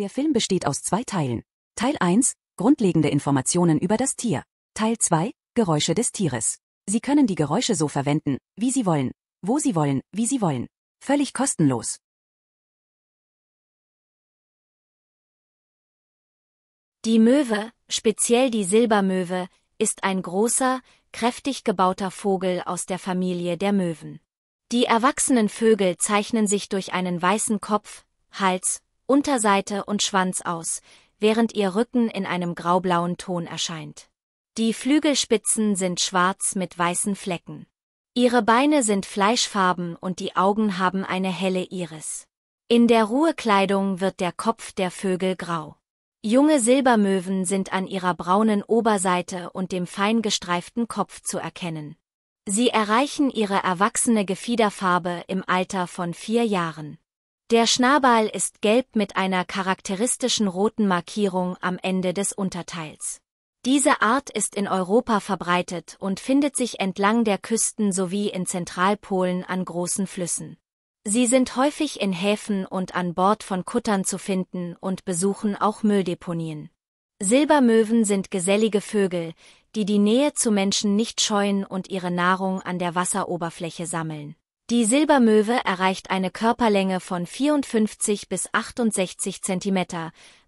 Der Film besteht aus zwei Teilen. Teil 1, grundlegende Informationen über das Tier. Teil 2, Geräusche des Tieres. Sie können die Geräusche so verwenden, wie Sie wollen, wo Sie wollen, wie Sie wollen. Völlig kostenlos. Die Möwe, speziell die Silbermöwe, ist ein großer, kräftig gebauter Vogel aus der Familie der Möwen. Die erwachsenen Vögel zeichnen sich durch einen weißen Kopf, Hals Unterseite und Schwanz aus, während ihr Rücken in einem graublauen Ton erscheint. Die Flügelspitzen sind schwarz mit weißen Flecken. Ihre Beine sind fleischfarben und die Augen haben eine helle Iris. In der Ruhekleidung wird der Kopf der Vögel grau. Junge Silbermöwen sind an ihrer braunen Oberseite und dem fein gestreiften Kopf zu erkennen. Sie erreichen ihre erwachsene Gefiederfarbe im Alter von vier Jahren. Der Schnabel ist gelb mit einer charakteristischen roten Markierung am Ende des Unterteils. Diese Art ist in Europa verbreitet und findet sich entlang der Küsten sowie in Zentralpolen an großen Flüssen. Sie sind häufig in Häfen und an Bord von Kuttern zu finden und besuchen auch Mülldeponien. Silbermöwen sind gesellige Vögel, die die Nähe zu Menschen nicht scheuen und ihre Nahrung an der Wasseroberfläche sammeln. Die Silbermöwe erreicht eine Körperlänge von 54 bis 68 cm,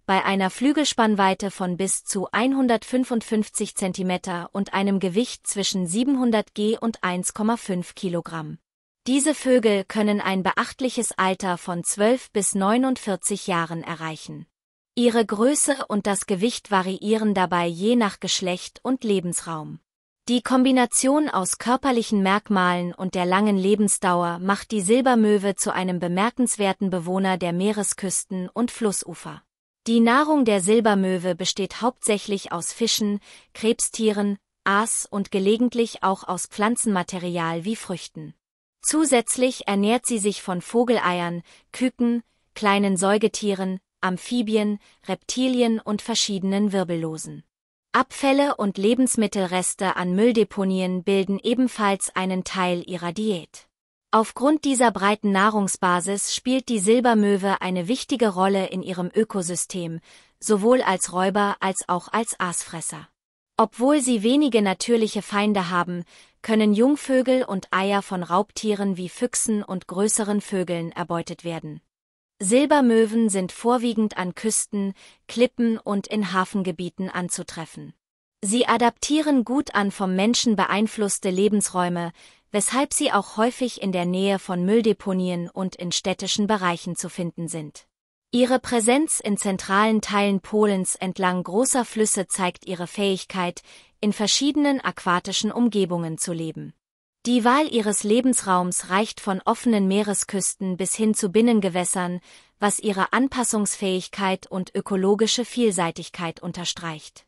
bei einer Flügelspannweite von bis zu 155 cm und einem Gewicht zwischen 700 g und 1,5 kg. Diese Vögel können ein beachtliches Alter von 12 bis 49 Jahren erreichen. Ihre Größe und das Gewicht variieren dabei je nach Geschlecht und Lebensraum. Die Kombination aus körperlichen Merkmalen und der langen Lebensdauer macht die Silbermöwe zu einem bemerkenswerten Bewohner der Meeresküsten und Flussufer. Die Nahrung der Silbermöwe besteht hauptsächlich aus Fischen, Krebstieren, Aas und gelegentlich auch aus Pflanzenmaterial wie Früchten. Zusätzlich ernährt sie sich von Vogeleiern, Küken, kleinen Säugetieren, Amphibien, Reptilien und verschiedenen Wirbellosen. Abfälle und Lebensmittelreste an Mülldeponien bilden ebenfalls einen Teil ihrer Diät. Aufgrund dieser breiten Nahrungsbasis spielt die Silbermöwe eine wichtige Rolle in ihrem Ökosystem, sowohl als Räuber als auch als Aasfresser. Obwohl sie wenige natürliche Feinde haben, können Jungvögel und Eier von Raubtieren wie Füchsen und größeren Vögeln erbeutet werden Silbermöwen sind vorwiegend an Küsten, Klippen und in Hafengebieten anzutreffen. Sie adaptieren gut an vom Menschen beeinflusste Lebensräume, weshalb sie auch häufig in der Nähe von Mülldeponien und in städtischen Bereichen zu finden sind. Ihre Präsenz in zentralen Teilen Polens entlang großer Flüsse zeigt ihre Fähigkeit, in verschiedenen aquatischen Umgebungen zu leben. Die Wahl ihres Lebensraums reicht von offenen Meeresküsten bis hin zu Binnengewässern, was ihre Anpassungsfähigkeit und ökologische Vielseitigkeit unterstreicht.